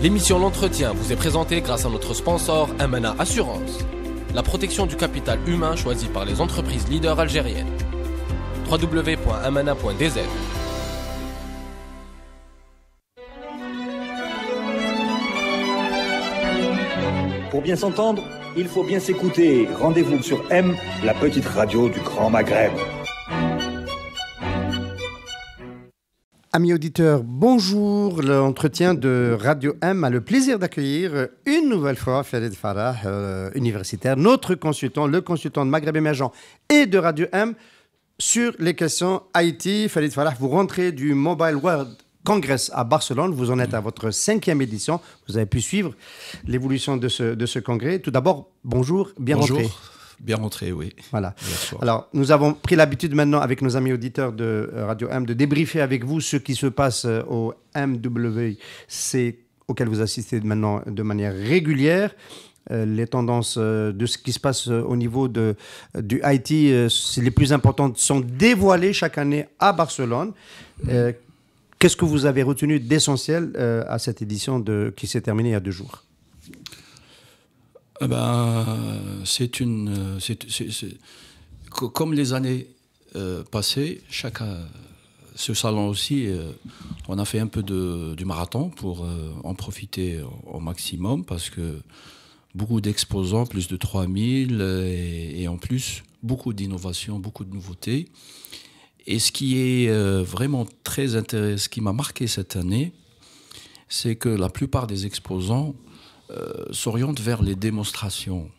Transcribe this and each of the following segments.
L'émission L'Entretien vous est présentée grâce à notre sponsor Amana Assurance, la protection du capital humain choisi par les entreprises leaders algériennes. www.amana.dz Pour bien s'entendre, il faut bien s'écouter. Rendez-vous sur M, la petite radio du Grand Maghreb. Amis auditeurs, bonjour. L'entretien de Radio M a le plaisir d'accueillir une nouvelle fois Farid Farah, euh, universitaire, notre consultant, le consultant de Maghreb émergent et de Radio M sur les questions Haïti. Farid Farah, vous rentrez du Mobile World Congress à Barcelone. Vous en êtes à votre cinquième édition. Vous avez pu suivre l'évolution de ce, congrès. Tout d'abord, bonjour, bien Bien rentré, oui. Voilà. Alors, nous avons pris l'habitude maintenant, avec nos amis auditeurs de euh, Radio M, de débriefer avec vous ce qui se passe euh, au MWC auquel vous assistez maintenant de manière régulière euh, les tendances de ce qui se passe au niveau de, du IT, les plus importantes, sont dévoilées chaque année à Barcelone. Qu'est-ce que vous avez retenu d'essentiel à cette édition de, qui s'est terminée il y a deux jours ah ben, c'est une. comme les années euh, passées, chaque. Euh, ce salon aussi, euh, on a fait un peu de, du marathon pour en profiter au maximum parce que beaucoup d'exposants, plus de 3000 et, et en plus beaucoup d'innovations, beaucoup de nouveautés. Et ce qui est vraiment très intéressant, ce qui m'a marqué cette année, c'est que la plupart des exposants euh, s'oriente vers les démonstrations.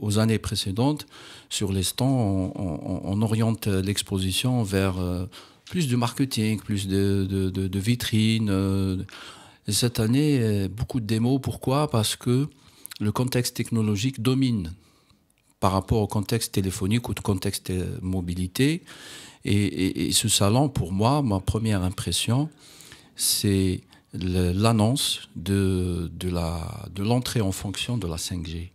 Aux années précédentes, sur les stands, on, oriente l'exposition vers euh, plus de marketing, plus de, vitrines. Euh. cette année, beaucoup de démos. Pourquoi Parce que le contexte technologique domine par rapport au contexte téléphonique ou de contexte mobilité. et, ce salon, pour moi, ma première impression, c'est l'annonce de, de l'entrée de en fonction de la 5G,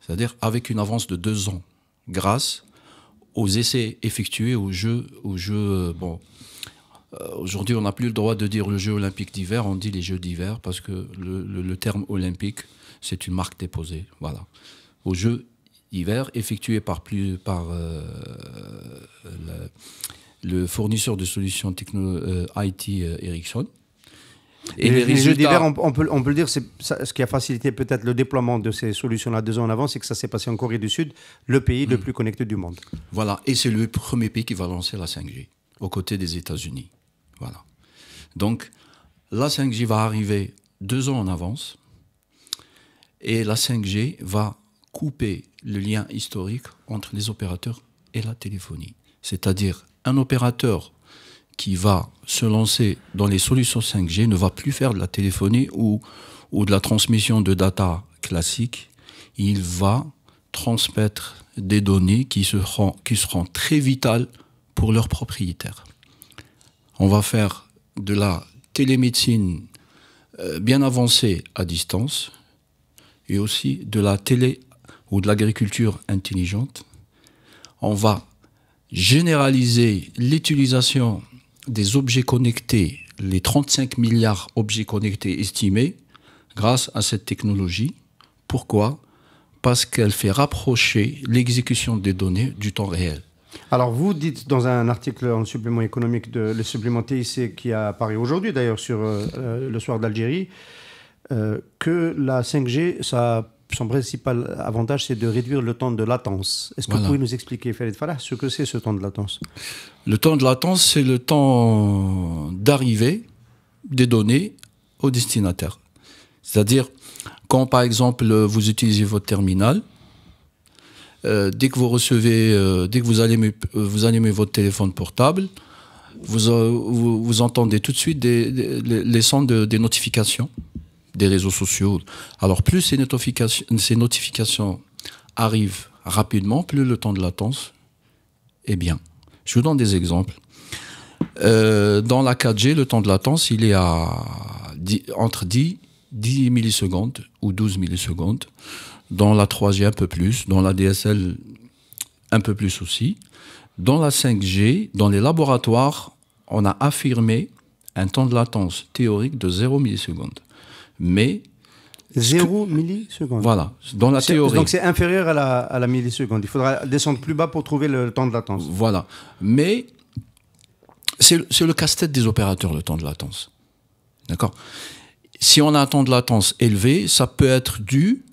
c'est-à-dire avec une avance de deux ans, grâce aux essais effectués au jeu. Au bon, euh, Aujourd'hui, on n'a plus le droit de dire le jeu olympique d'hiver, on dit les jeux d'hiver, parce que le, terme olympique, c'est une marque déposée. Voilà. Au Jeux d'hiver, effectués par, plus, par euh, le, fournisseur de solutions techno, euh, IT Ericsson. Et les, on, peut, le dire, ce qui a facilité peut-être le déploiement de ces solutions-là deux ans en avance, c'est que ça s'est passé en Corée du Sud, le pays le hmm. plus connecté du monde. Voilà, et c'est le premier pays qui va lancer la 5G, aux côtés des États-Unis. Voilà. Donc, la 5G va arriver deux ans en avance, et la 5G va couper le lien historique entre les opérateurs et la téléphonie. C'est-à-dire, un opérateur qui va se lancer dans les solutions 5G ne va plus faire de la téléphonie ou, ou de la transmission de data classique. Il va transmettre des données qui seront, qui seront très vitales pour leurs propriétaires. On va faire de la télémédecine euh, bien avancée à distance et aussi de la télé ou de l'agriculture intelligente. On va généraliser l'utilisation des objets connectés, les 35 milliards d'objets connectés estimés grâce à cette technologie. Pourquoi Parce qu'elle fait rapprocher l'exécution des données du temps réel. Alors vous dites dans un article en supplément économique de le supplément TIC qui a apparu aujourd'hui d'ailleurs sur euh, euh, le soir d'Algérie euh, que la 5G ça son principal avantage, c'est de réduire le temps de latence. Est-ce que vous pouvez nous expliquer, Farid Fala, ce que c'est ce temps de latence Le temps de latence, c'est le temps d'arrivée des données au destinataire. C'est-à-dire, quand par exemple vous utilisez votre terminal, euh, dès que vous recevez, euh, dès que vous allumez, votre téléphone portable, vous, euh, entendez tout de suite les, sons des notifications des réseaux sociaux. Alors plus ces notifications, arrivent rapidement, plus le temps de latence est bien. Je vous donne des exemples. Euh, dans la 4G, le temps de latence, il est à entre 10, 10 millisecondes ou 12 millisecondes. Dans la 3G, un peu plus. Dans la DSL, un peu plus aussi. Dans la 5G, dans les laboratoires, on a affirmé un temps de latence théorique de 0 millisecondes mais 0 millisecondes. Voilà, dans la théorie. Donc c'est inférieur à la, à milliseconde. Il faudra descendre plus bas pour trouver le temps de latence. Voilà. Mais c'est le casse-tête des opérateurs, le temps de latence. D'accord Si on a un temps de latence élevé, ça peut être dû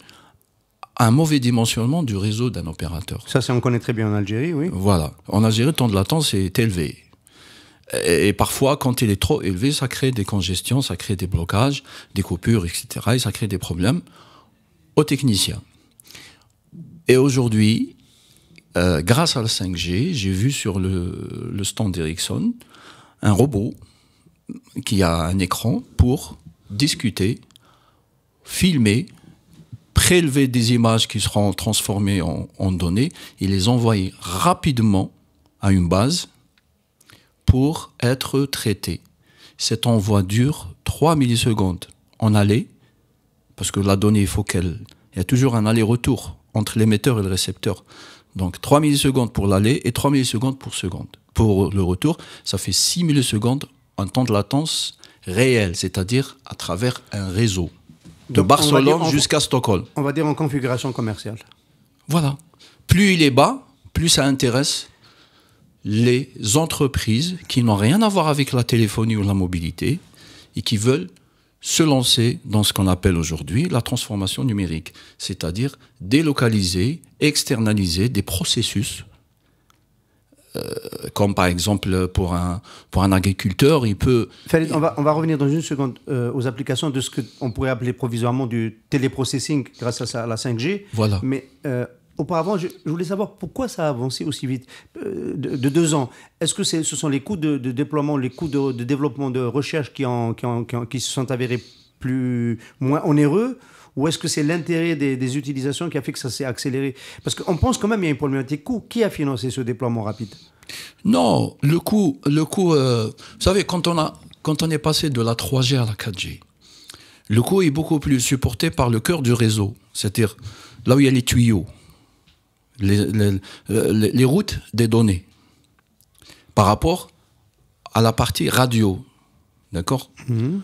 à un mauvais dimensionnement du réseau d'un opérateur. Ça, ça, on connaît très bien en Algérie, oui. Voilà. En Algérie, le temps de latence est élevé. Et, parfois, quand il est trop élevé, ça crée des congestions, ça crée des blocages, des coupures, etc. Et ça crée des problèmes aux techniciens. Et aujourd'hui, euh, grâce à la 5G, j'ai vu sur le, stand d'Ericsson un robot qui a un écran pour discuter, filmer, prélever des images qui seront transformées en, en données et les envoyer rapidement à une base pour être traité. Cet envoi dure 3 millisecondes en aller, parce que la donnée, il faut qu'elle... Il y a toujours un aller-retour entre l'émetteur et le récepteur. Donc 3 millisecondes pour l'aller et 3 millisecondes pour, seconde. pour le retour. Ça fait 6 millisecondes en temps de latence réel, c'est-à-dire à travers un réseau. De Barcelone jusqu'à Stockholm. On va dire en configuration commerciale. Voilà. Plus il est bas, plus ça intéresse les entreprises qui n'ont rien à voir avec la téléphonie ou la mobilité et qui veulent se lancer dans ce qu'on appelle aujourd'hui la transformation numérique, c'est-à-dire délocaliser, externaliser des processus. Euh, comme par exemple pour un, pour un agriculteur, il peut... on, va, revenir dans une seconde euh, aux applications de ce qu'on pourrait appeler provisoirement du téléprocessing grâce à, la 5G. Voilà. Mais euh, Auparavant, je, voulais savoir pourquoi ça a avancé aussi vite, euh, de, deux ans. Est-ce que ce sont les coûts de, déploiement, les coûts de, développement, de recherche qui, se sont avérés plus, moins onéreux ou est-ce que c'est l'intérêt des, utilisations qui a fait que ça s'est accéléré Parce qu'on pense quand même qu'il y a une problématique coût. Qui a financé ce déploiement rapide Non, le coût, le coût euh, vous savez, quand on, a, quand on est passé de la 3G à la 4G, le coût est beaucoup plus supporté par le cœur du réseau, c'est-à-dire là où il y a les tuyaux. Euh, les, les, routes des données par rapport à la partie radio. D'accord mhm.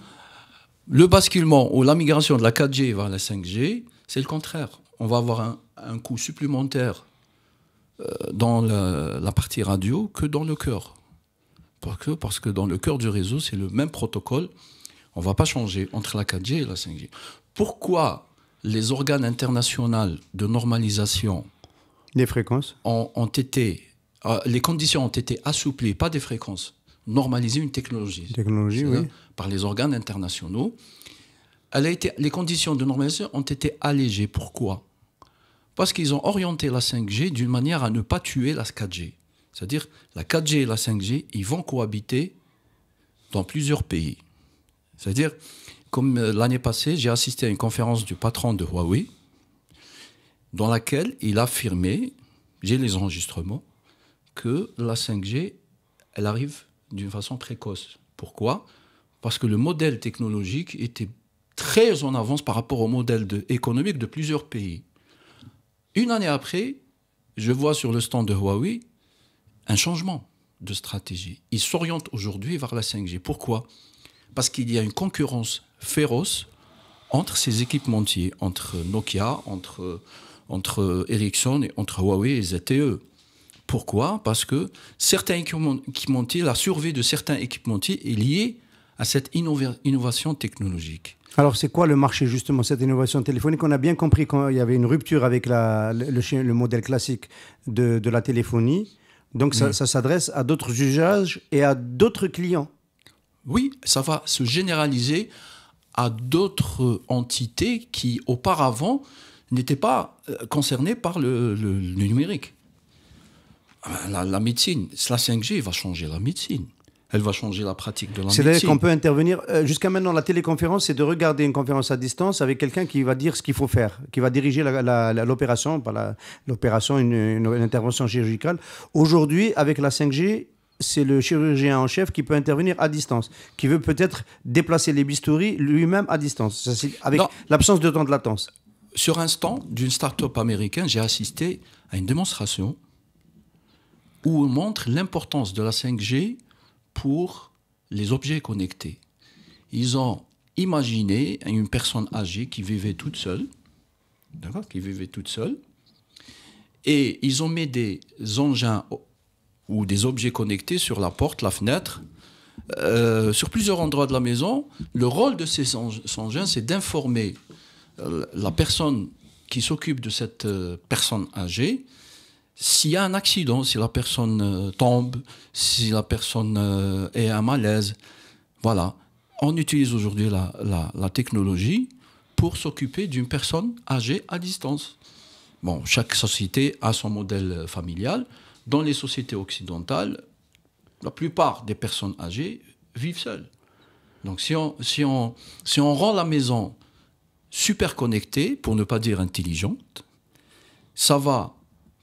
Le basculement ou la migration de la 4G vers la 5G, c'est le contraire. On va avoir un, coût supplémentaire euh, dans la, partie radio que dans le cœur. Parce que, parce que dans le cœur du réseau, c'est le même protocole. On ne va pas changer entre la 4G et la 5G. Pourquoi les organes internationaux de normalisation les fréquences ont, été, euh, les conditions ont été assouplies, pas des fréquences, normaliser une technologie. Par les organes internationaux. les conditions de normalisation ont été allégées. Pourquoi Parce qu'ils ont orienté la 5G d'une manière à ne pas tuer la 4G. C'est-à-dire, la 4G et la 5G, ils vont cohabiter dans plusieurs pays. C'est-à-dire, comme euh, l'année passée, j'ai assisté à une conférence du patron de Huawei, dans laquelle il affirmé, j'ai les enregistrements, que la 5G, elle arrive d'une façon précoce. Pourquoi Parce que le modèle technologique était très en avance par rapport au modèle de, économique de plusieurs pays. Une année après, je vois sur le stand de Huawei un changement de stratégie. Ils s'oriente aujourd'hui vers la 5G. Pourquoi Parce qu'il y a une concurrence féroce entre ces équipementiers, entre Nokia, entre entre Ericsson, et, entre Huawei et ZTE. Pourquoi Parce que certains la survie de certains équipementiers est liée à cette innovation technologique. Alors, c'est quoi le marché, justement, cette innovation téléphonique On a bien compris qu'il y avait une rupture avec le, le, modèle classique de, la téléphonie. Donc, ça, mm. ça s'adresse à d'autres usages et à d'autres clients. Oui, ça va se généraliser à d'autres entités qui, auparavant, n'étaient pas euh, concernés par le, numérique. Ah ben, la, médecine, la 5G va changer la médecine. Elle va changer la pratique de la médecine. C'est-à-dire qu'on peut intervenir. Euh, jusqu'à maintenant, la téléconférence, c'est de regarder une conférence à distance avec quelqu'un qui va dire ce qu'il faut faire, qui va diriger l'opération, pas l'opération, une, intervention chirurgicale. Aujourd'hui, avec la 5G, c'est le chirurgien en chef qui peut intervenir à distance, qui veut peut-être déplacer les bistouris lui-même à distance, avec l'absence de temps de latence sur un stand d'une start-up américaine, j'ai assisté à une démonstration où on montre l'importance de la 5G pour les objets connectés. Ils ont imaginé une personne âgée qui vivait toute seule, qui vivait toute seule, et ils ont mis des engins ou des objets connectés sur la porte, la fenêtre, euh, sur plusieurs endroits de la maison. Le rôle de ces engins, c'est d'informer euh, la personne qui s'occupe de cette euh, personne âgée, s'il y a un accident, si la personne euh, tombe, si la personne est à malaise, voilà, on utilise aujourd'hui la, technologie pour s'occuper d'une personne âgée à distance. Bon, chaque société a son modèle familial. Dans les sociétés occidentales, la plupart des personnes âgées vivent seules. Donc si si on, si on rend la maison super connectée, pour ne pas dire intelligente. Ça va,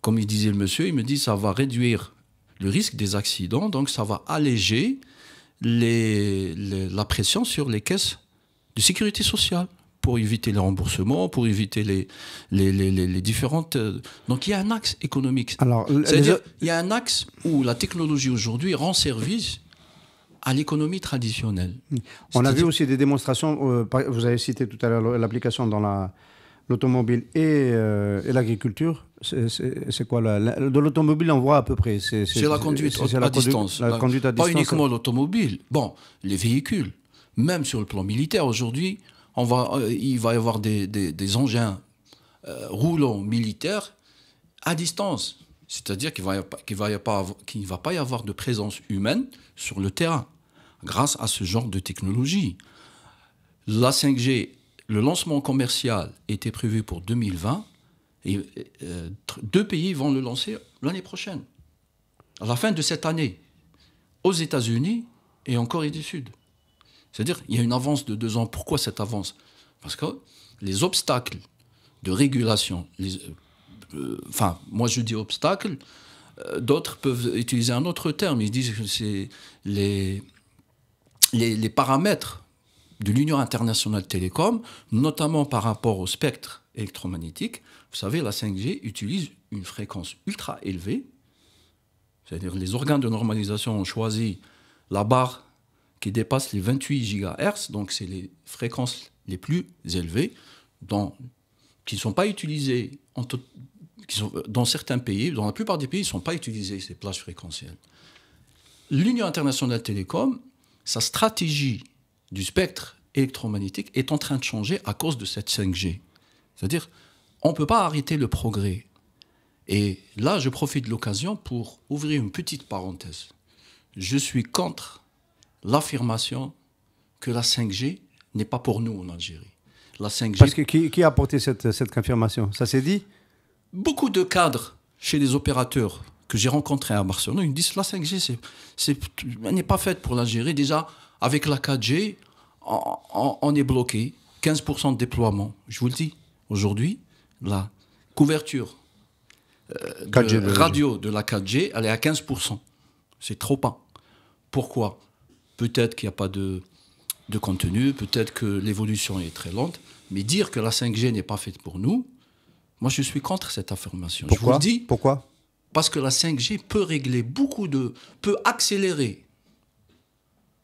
comme il disait le monsieur, il me dit, ça va réduire le risque des accidents, donc ça va alléger les, la pression sur les caisses de sécurité sociale pour éviter les remboursements, pour éviter les, les, les, les différentes... Euh, donc il y a un axe économique. cest il y a un axe où la technologie aujourd'hui rend service à l'économie traditionnelle. On a vu aussi des démonstrations, euh, vous avez cité tout à l'heure l'application dans l'automobile euh, et, l'agriculture, c'est quoi là De l'automobile, on voit à peu près. C'est la conduite à, distance. Pas uniquement l'automobile. Bon, les véhicules. Même sur le plan militaire, aujourd'hui, on va, euh, il va y avoir des, engins roulants militaires à distance. C'est-à-dire qu'il ne va, pas y avoir de présence humaine sur le terrain grâce à ce genre de technologie. La 5G, le lancement commercial était prévu pour 2020 et euh, deux pays vont le lancer l'année prochaine, à la fin de cette année, aux États-Unis et en Corée du Sud. C'est-à-dire il y a une avance de deux ans. Pourquoi cette avance Parce que les obstacles de régulation, les, euh, euh, enfin, moi je dis obstacle, euh, d'autres peuvent utiliser un autre terme. Ils disent que c'est les, les, paramètres de l'Union internationale télécom, notamment par rapport au spectre électromagnétique. Vous savez, la 5G utilise une fréquence ultra élevée. C'est-à-dire les organes de normalisation ont choisi la barre qui dépasse les 28 GHz, donc c'est les fréquences les plus élevées dans, qui ne sont pas utilisées en euh, dans certains pays, dans la plupart des pays, ils ne sont pas utilisés, ces plages fréquentielles. L'Union internationale télécom, sa stratégie du spectre électromagnétique est en train de changer à cause de cette 5G. C'est-à-dire, on ne peut pas arrêter le progrès. Et là, je profite de l'occasion pour ouvrir une petite parenthèse. Je suis contre l'affirmation que la 5G n'est pas pour nous en Algérie. La 5G... Parce que qui, a apporté cette confirmation Ça s'est dit Beaucoup de cadres chez les opérateurs que j'ai rencontrés à Barcelone, ils me disent la 5G, n'est pas faite pour l'Algérie. Déjà, avec la 4G, on, est bloqué. 15% de déploiement, je vous le dis. Aujourd'hui, la couverture euh, radio de la 4G, elle est à 15%. C'est trop pas. Pourquoi Peut-être qu'il n'y a pas de contenu, peut-être que l'évolution est très lente, mais dire que la 5G n'est pas faite pour nous, moi, je suis contre cette affirmation. Pourquoi je vous le dis. Pourquoi Parce que la 5G peut régler beaucoup de. peut accélérer.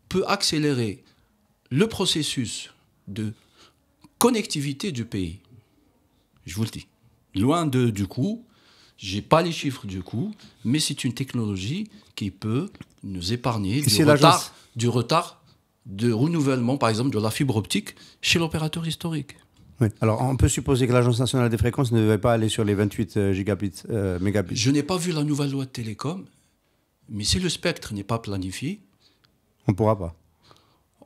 peut accélérer le processus de connectivité du pays. Je vous le dis. Loin de, du coût, je n'ai pas les chiffres du coût, mais c'est une technologie qui peut nous épargner du retard de renouvellement, par exemple, de la fibre optique chez l'opérateur historique. Alors, on peut supposer que l'Agence nationale des fréquences ne devait pas aller sur les 28 euh, gigabits, euh, Je n'ai pas vu la nouvelle loi de télécom, mais si le spectre n'est pas planifié. On ne pourra pas.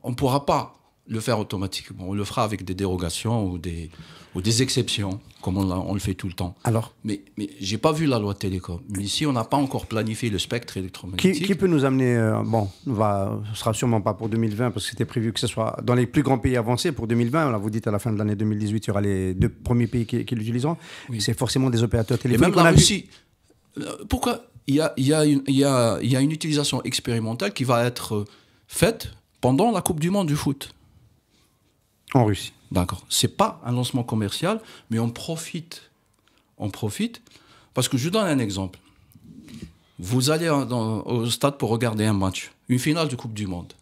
On ne pourra pas le faire automatiquement. On le fera avec des dérogations ou des, ou des exceptions, comme on, le fait tout le temps. Alors Mais, mais je n'ai pas vu la loi télécom. ici, on n'a pas encore planifié le spectre électromagnétique. Qui, peut nous amener euh, Bon, va, ce ne sera sûrement pas pour 2020, parce que c'était prévu que ce soit dans les plus grands pays avancés pour 2020. Là, vous dites à la fin de l'année 2018, il y aura les deux premiers pays qui, l'utiliseront. C'est forcément des opérateurs téléphoniques. Et même la Russie. Euh, pourquoi il y a, y, a y, a, y a une utilisation expérimentale qui va être euh, faite pendant la Coupe du Monde du foot en Russie. D'accord. C'est pas un lancement commercial, mais on profite. On profite. Parce que je donne un exemple. Vous allez au stade pour regarder un match, une finale de Coupe du Monde.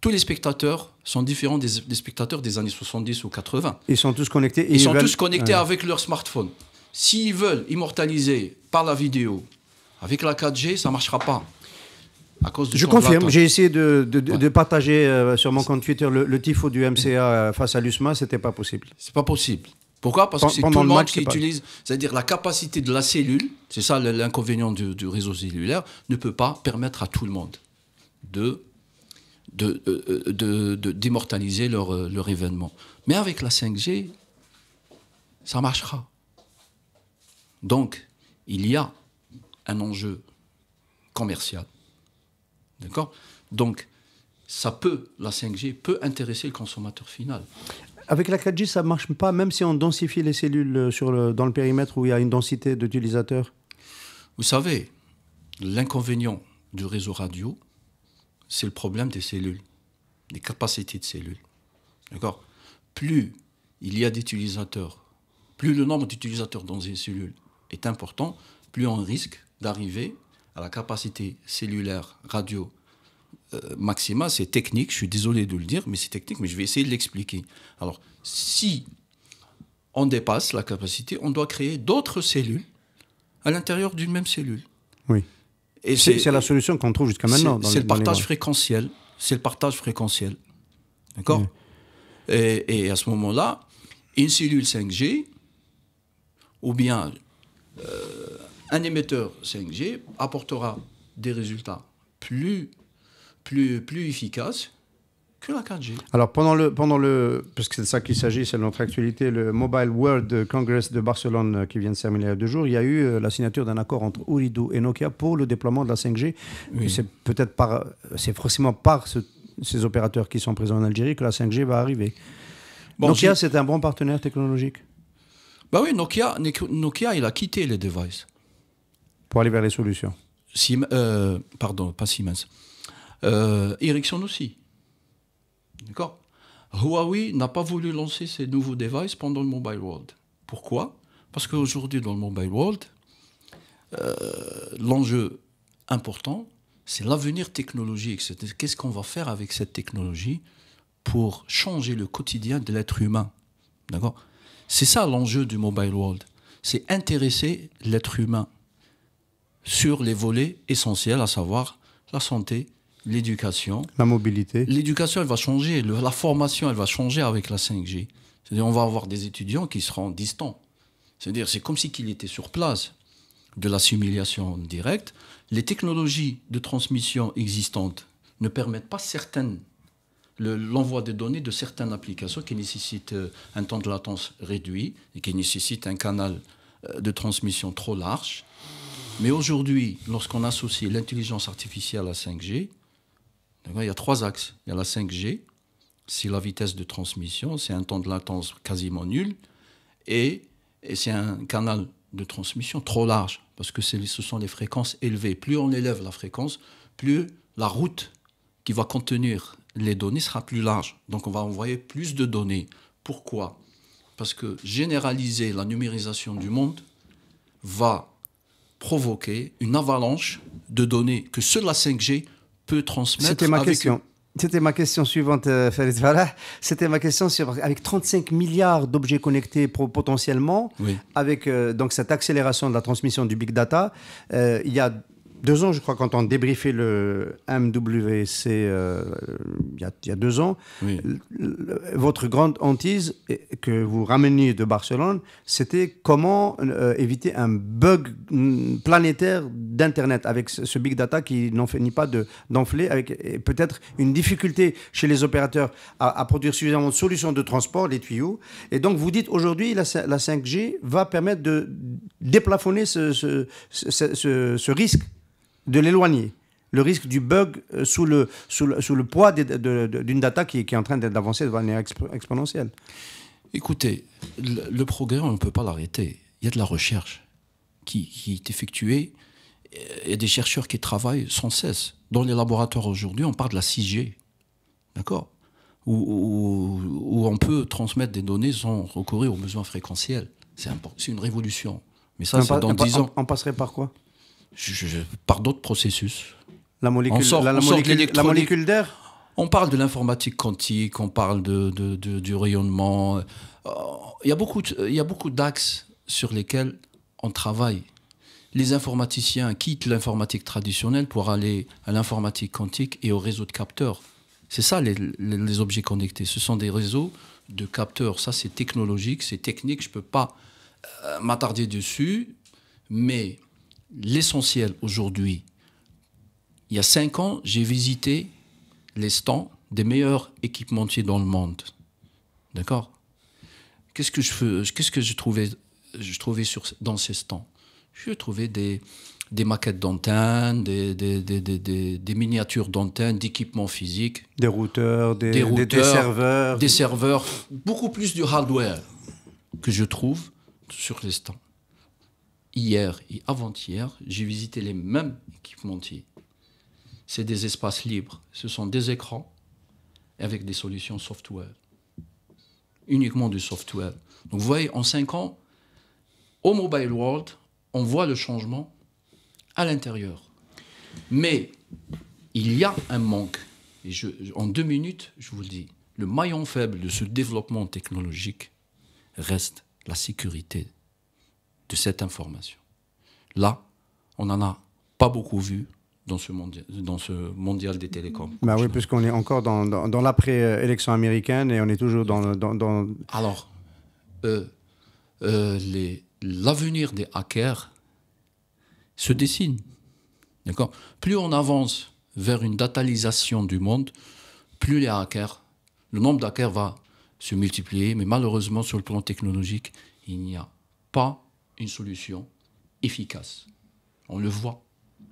Tous les spectateurs sont différents des, spectateurs des années 70 ou 80. Ils sont tous connectés. ils, sont tous connectés avec leur smartphone. S'ils veulent immortaliser par la vidéo, avec la 4G, ça ne marchera pas. Je confirme, j'ai essayé de, partager euh, sur mon compte Twitter le, tifo du MCA euh, face à l'USMA, c'était pas possible. C'est pas possible. Pourquoi Parce que c'est tout le, monde qui utilise, c'est-à-dire la capacité de la cellule, c'est ça l'inconvénient du, réseau cellulaire, ne peut pas permettre à tout le monde de d'immortaliser euh, leur, leur événement. Mais avec la 5G, ça marchera. Donc, il y a un enjeu commercial D'accord Donc, ça peut, la 5G peut intéresser le consommateur final. Avec la 4G, ça ne marche pas, même si on densifie les cellules euh, dans le périmètre où il y a une densité d'utilisateurs Vous savez, l'inconvénient du réseau radio, c'est le problème des cellules, des capacités de cellules. D'accord Plus il y a d'utilisateurs, plus le nombre d'utilisateurs dans une cellule est important, plus on risque d'arriver à la capacité cellulaire radio euh, maxima, C'est technique, je suis désolé de le dire, mais c'est technique, mais je vais essayer de l'expliquer. Alors, si on dépasse la capacité, on doit créer d'autres cellules à l'intérieur d'une même cellule. Oui. Et c'est, la solution qu'on trouve jusqu'à maintenant. C'est, le, partage fréquentiel. C'est le partage fréquentiel. D'accord et, à ce moment-là, une cellule 5G, ou bien euh, un émetteur 5G apportera des résultats plus, plus, plus efficaces que la 4G. Alors pendant le, pendant le parce que c'est de ça qu'il s'agit, c'est notre actualité, le Mobile World Congress de Barcelone euh, qui vient de terminer il y a deux jours, il y a eu euh, la signature d'un accord entre Uridu et Nokia pour le déploiement de la 5G. C'est peut-être par, euh, c'est forcément par ces opérateurs qui sont présents en Algérie que la 5G va arriver. Nokia, c'est un bon partenaire technologique. Bah oui, Nokia, Nokia, il a quitté les devices. Pour aller vers les solutions. Sim, euh, pardon, pas Siemens. Euh, Ericsson aussi. D'accord Huawei n'a pas voulu lancer ses nouveaux devices pendant le Mobile World. Pourquoi Parce qu'aujourd'hui, dans le Mobile World, euh, l'enjeu important, c'est l'avenir technologique. Qu'est-ce qu'on va faire avec cette technologie pour changer le quotidien de l'être humain D'accord C'est ça l'enjeu du Mobile World. C'est intéresser l'être humain sur les volets essentiels, à savoir la santé, l'éducation. La mobilité. L'éducation, elle va changer. la formation, elle va changer avec la 5G. C'est-à-dire, on va avoir des étudiants qui seront distants. C'est-à-dire, c'est comme si qu'il était sur place de l'assimilation directe. Les technologies de transmission existantes ne permettent pas certaines l'envoi de des données de certaines applications qui nécessitent euh, un temps de latence réduit et qui nécessitent un canal euh, de transmission trop large. Mais aujourd'hui, lorsqu'on associe l'intelligence artificielle à 5G, il y a trois axes. Il y a la 5G, c'est la vitesse de transmission, c'est un temps de latence quasiment nul, et c'est un canal de transmission trop large, parce que ce sont les fréquences élevées. Plus on élève la fréquence, plus la route qui va contenir les données sera plus large. Donc on va envoyer plus de données. Pourquoi Parce que généraliser la numérisation du monde va provoquer une avalanche de données que seule la 5G peut transmettre. C'était ma question. C'était ma question suivante, euh, Félix. C'était ma question sur, avec 35 milliards d'objets connectés potentiellement, avec euh, donc cette accélération de la transmission du big data, euh, il y a deux ans, je crois, quand on débriefait le MWC euh, il, y a, deux ans, votre grande hantise que vous rameniez de Barcelone, c'était comment euh, éviter un bug mm, planétaire d'Internet avec ce, big data qui n'en finit pas d'enfler, avec peut-être une difficulté chez les opérateurs à, produire suffisamment de solutions de transport, les tuyaux. Et donc, vous dites aujourd'hui, la, 5G va permettre de déplafonner ce, ce, ce risque de l'éloigner. Le risque du bug euh, sous le, sous le, poids d'une data qui, qui, est en train d'avancer de manière exponentielle. Écoutez, le, progrès, on ne peut pas l'arrêter. Il y a de la recherche qui, est effectuée. Il y a des chercheurs qui travaillent sans cesse. Dans les laboratoires aujourd'hui, on parle de la 6G. D'accord où, on peut transmettre des données sans recourir aux besoins fréquentiels. C'est une révolution. Mais ça, c'est dans 10 ans. On passerait par quoi par d'autres processus. La molécule, la, molécule d'air On parle de l'informatique quantique, on parle de, du rayonnement. Euh, il y a beaucoup, il y beaucoup d'axes sur lesquels on travaille. Les informaticiens quittent l'informatique traditionnelle pour aller à l'informatique quantique et au réseau de capteurs. C'est ça les, objets connectés. Ce sont des réseaux de capteurs. Ça, c'est technologique, c'est technique. Je ne peux pas euh, m'attarder dessus, mais l'essentiel aujourd'hui, il y a cinq ans, j'ai visité les stands des meilleurs équipementiers dans le monde. D'accord Qu'est-ce que je qu'est-ce que trouvais, sur, dans ces stands Je trouvais des, maquettes d'antennes, des, miniatures d'antennes, d'équipements physiques. Des routeurs, des, serveurs. Des serveurs, beaucoup plus du hardware que je trouve sur les stands hier et avant-hier, j'ai visité les mêmes équipementiers. C'est des espaces libres, ce sont des écrans avec des solutions software. Uniquement du software. Donc vous voyez, en cinq ans, au Mobile World, on voit le changement à l'intérieur. Mais il y a un manque. Et en deux minutes, je vous le dis, le maillon faible de ce développement technologique reste la sécurité de cette information. Là, on n'en a pas beaucoup vu dans ce, dans ce mondial des télécoms. Bah oui, puisqu'on est encore dans, l'après-élection américaine et on est toujours dans... Alors, euh, euh, l'avenir des hackers se dessine. D'accord Plus on avance vers une datalisation du monde, plus les hackers, le nombre d'hackers va se multiplier, mais malheureusement, sur le plan technologique, il n'y a pas une solution efficace. On le voit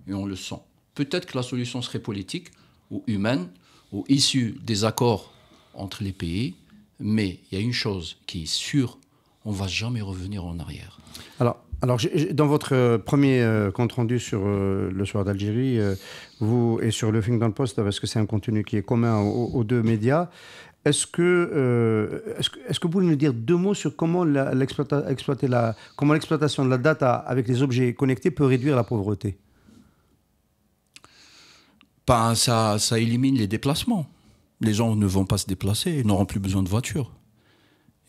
et on le sent. Peut-être que la solution serait politique ou humaine ou issue des accords entre les pays, mais il y a une chose qui est sûre, on ne va jamais revenir en arrière. Alors, alors, dans votre euh, premier euh, compte rendu sur euh, le soir d'Algérie, vous et sur le le poste, parce que c'est un contenu qui est commun aux, deux médias, euh, est-ce que, vous pouvez nous dire deux mots sur comment l'exploitation de la data avec les objets connectés peut réduire la pauvreté ben, ça, élimine les déplacements. Les gens ne vont pas se déplacer, ils n'auront plus besoin de voiture.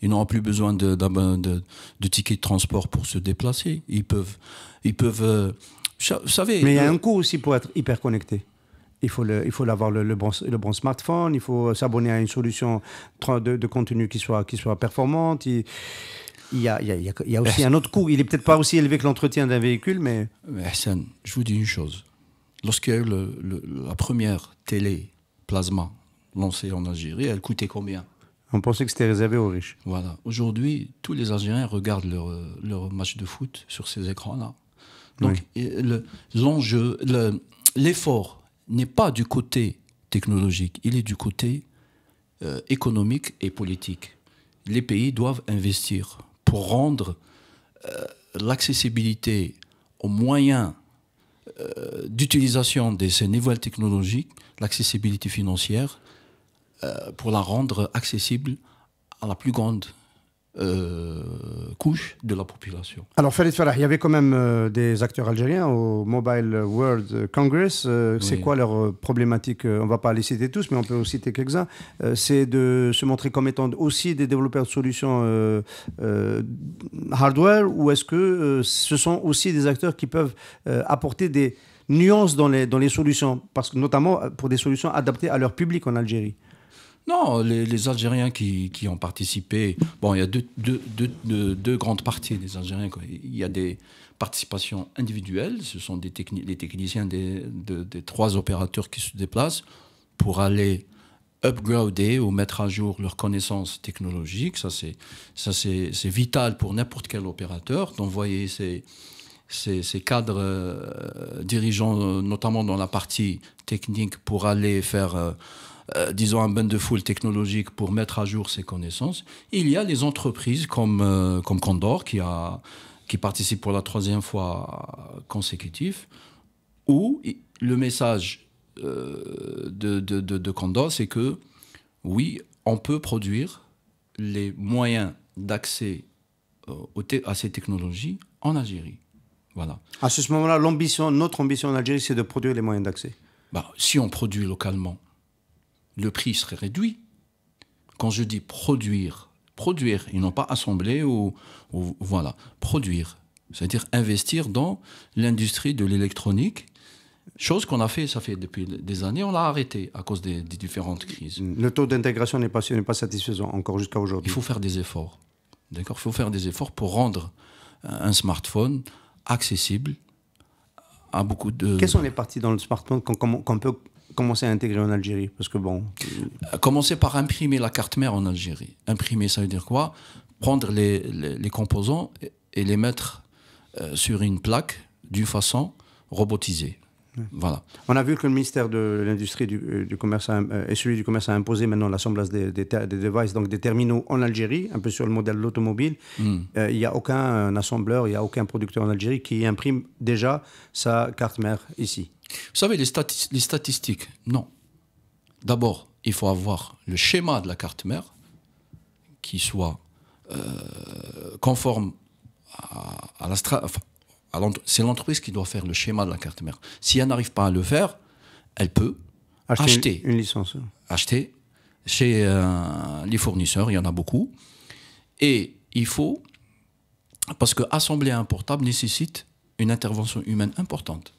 Ils n'auront plus besoin de, de, tickets de transport pour se déplacer. Ils peuvent. Ils peuvent euh, savez, Mais il y a un coût aussi pour être hyper connecté il faut, il faut avoir le, le, bon, le bon smartphone, il faut s'abonner à une solution de, de, contenu qui soit, qui soit performante. Il, il, y a, il, y a, aussi un autre coût. Il n'est peut-être pas aussi élevé que l'entretien d'un véhicule, mais... mais... Hassan, je vous dis une chose. Lorsque la première télé plasma lancée en Algérie, elle coûtait combien On pensait que c'était réservé aux riches. Voilà. Aujourd'hui, tous les Algériens regardent leur, leur match de foot sur ces écrans-là. Donc, l'enjeu, l'effort n'est pas du côté technologique, il est du côté euh, économique et politique. Les pays doivent investir pour rendre euh, l'accessibilité aux moyens euh, d'utilisation de ces nouvelles technologies, l'accessibilité financière, pour la rendre accessible à la plus grande euh, couche de la population. Alors, Farid Farah, il y avait quand même euh, des acteurs algériens au Mobile World Congress. Euh, c'est quoi leur problématique On ne va pas les citer tous, mais on peut citer quelques-uns. c'est de se montrer comme étant aussi des développeurs de solutions hardware ou est-ce que ce sont aussi des acteurs qui peuvent apporter des nuances dans les, dans les solutions, parce que, notamment pour des solutions adaptées à leur public en Algérie non, les, Algériens qui, ont participé, bon, il y a deux, grandes parties des Algériens. Il y a des participations individuelles, ce sont des les techniciens des, des, trois opérateurs qui se déplacent pour aller upgrader ou mettre à jour leurs connaissances technologiques. Ça, c'est vital pour n'importe quel opérateur Donc, ces, ces, ces, cadres euh, dirigeants, notamment dans la partie technique, pour aller faire... Euh, euh, disons, un bain de foule technologique pour mettre à jour ses connaissances. Il y a les entreprises comme, euh, comme Condor qui, a, qui participe pour la troisième fois consécutive, où le message euh, de, Condor, c'est que oui, on peut produire les moyens d'accès à ces technologies en Algérie. Voilà. À ce moment-là, l'ambition, notre ambition en Algérie, c'est de produire les moyens d'accès. Bah, si on produit localement, le prix serait réduit. Quand je dis produire, produire, ils n'ont pas assemblé ou, voilà, produire, c'est-à-dire investir dans l'industrie de l'électronique, chose qu'on a fait, ça fait depuis des années, on l'a arrêté à cause des, différentes crises. Le taux d'intégration n'est pas, satisfaisant encore jusqu'à aujourd'hui. Il faut faire des efforts, d'accord Il faut faire des efforts pour rendre un smartphone accessible à beaucoup de... Quelles sont les parties dans le smartphone qu'on peut commencer à intégrer en Algérie Parce que bon. Euh, euh, commencer par imprimer la carte mère en Algérie. Imprimer, ça veut dire quoi Prendre les, composants et les mettre euh, sur une plaque d'une façon robotisée. Voilà. On a vu que le ministère de l'Industrie du, euh, Commerce et euh, celui du Commerce a imposé maintenant l'assemblage des, des, devices, donc des terminaux en Algérie, un peu sur le modèle de l'automobile. Hmm. Euh, il n'y a aucun assembleur, il n'y a aucun producteur en Algérie qui imprime déjà sa carte mère ici. Vous savez, les, statistiques, non. D'abord, il faut avoir le schéma de la carte mère qui soit conforme à, la stratégie, c'est l'entreprise qui doit faire le schéma de la carte mère. Si elle n'arrive pas à le faire, elle peut acheter, une licence. Acheter chez euh, les fournisseurs, il y en a beaucoup. Et il faut, parce que un portable nécessite une intervention humaine importante.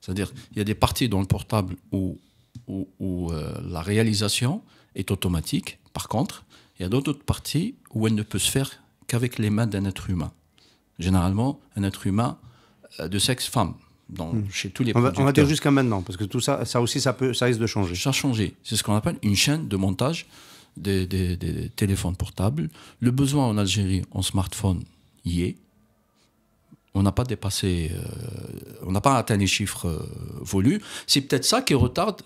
C'est-à-dire, il y a des parties dans le portable où, euh, la réalisation est automatique. Par contre, il y a d'autres parties où elle ne peut se faire qu'avec les mains d'un être humain généralement un être humain euh, de sexe femme. Dans, hmm. chez tous les on va, on va dire jusqu'à maintenant, parce que tout ça, ça aussi, ça, peut, ça risque de changer. Ça a changé. C'est ce qu'on appelle une chaîne de montage des, téléphones portables. Le besoin en Algérie en smartphone y est. On n'a pas dépassé, euh, on n'a pas atteint les chiffres euh, volus. C'est peut-être ça qui retarde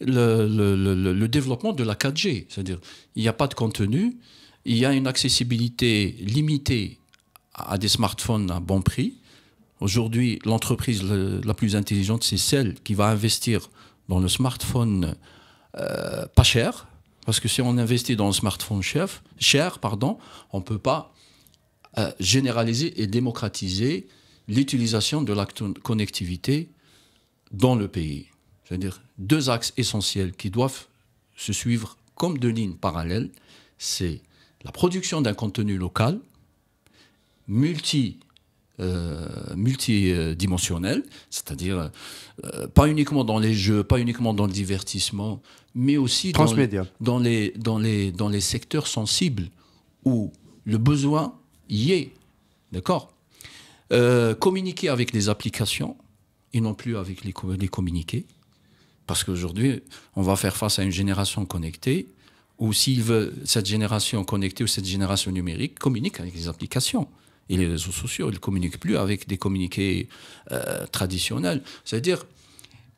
le, le, développement de la 4G. C'est-à-dire, il n'y a pas de contenu, il y a une accessibilité limitée à des smartphones à bon prix. Aujourd'hui, l'entreprise la plus intelligente, c'est celle qui va investir dans le smartphone euh, pas cher, parce que si on investit dans le smartphone cher, pardon, on ne peut pas euh, généraliser et démocratiser l'utilisation de la connectivité dans le pays. C'est-à-dire deux axes essentiels qui doivent se suivre comme deux lignes parallèles, c'est la production d'un contenu local, multi euh, multidimensionnel, c'est-à-dire euh, pas uniquement dans les jeux, pas uniquement dans le divertissement, mais aussi dans, les, dans, les, secteurs sensibles où le besoin y est. D'accord euh, Communiquer avec les applications et non plus avec les, les communiqués, parce qu'aujourd'hui, on va faire face à une génération connectée où, s'il veut cette génération connectée ou cette génération numérique communique avec les applications et les réseaux sociaux. Ils ne communiquent plus avec des communiqués euh, traditionnels. C'est-à-dire,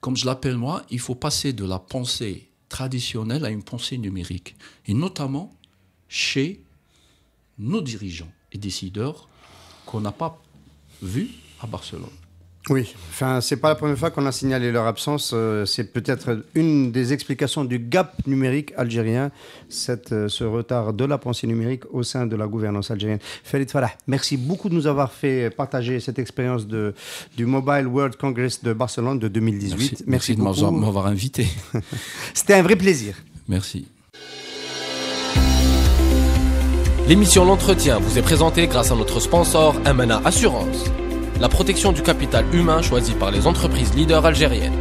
comme je l'appelle moi, il faut passer de la pensée traditionnelle à une pensée numérique. Et notamment chez nos dirigeants et décideurs qu'on n'a pas vus à Barcelone. Oui, enfin, c'est pas la première fois qu'on a signalé leur absence. Euh, c'est peut-être une des explications du gap numérique algérien, cette, euh, ce retard de la pensée numérique au sein de la gouvernance algérienne. Farid Farah, merci beaucoup de nous avoir fait partager cette expérience de, du Mobile World Congress de Barcelone de 2018. Merci, merci de m'avoir invité. C'était un vrai plaisir. Merci. L'émission L'Entretien vous est présentée grâce à notre sponsor Amana Assurance la protection du capital humain choisi par les entreprises leaders algériennes.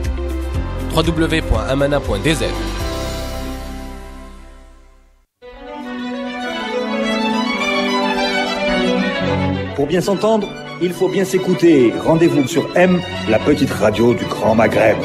www.amana.dz Pour bien s'entendre, il faut bien s'écouter. Rendez-vous sur M, la petite radio du Grand Maghreb.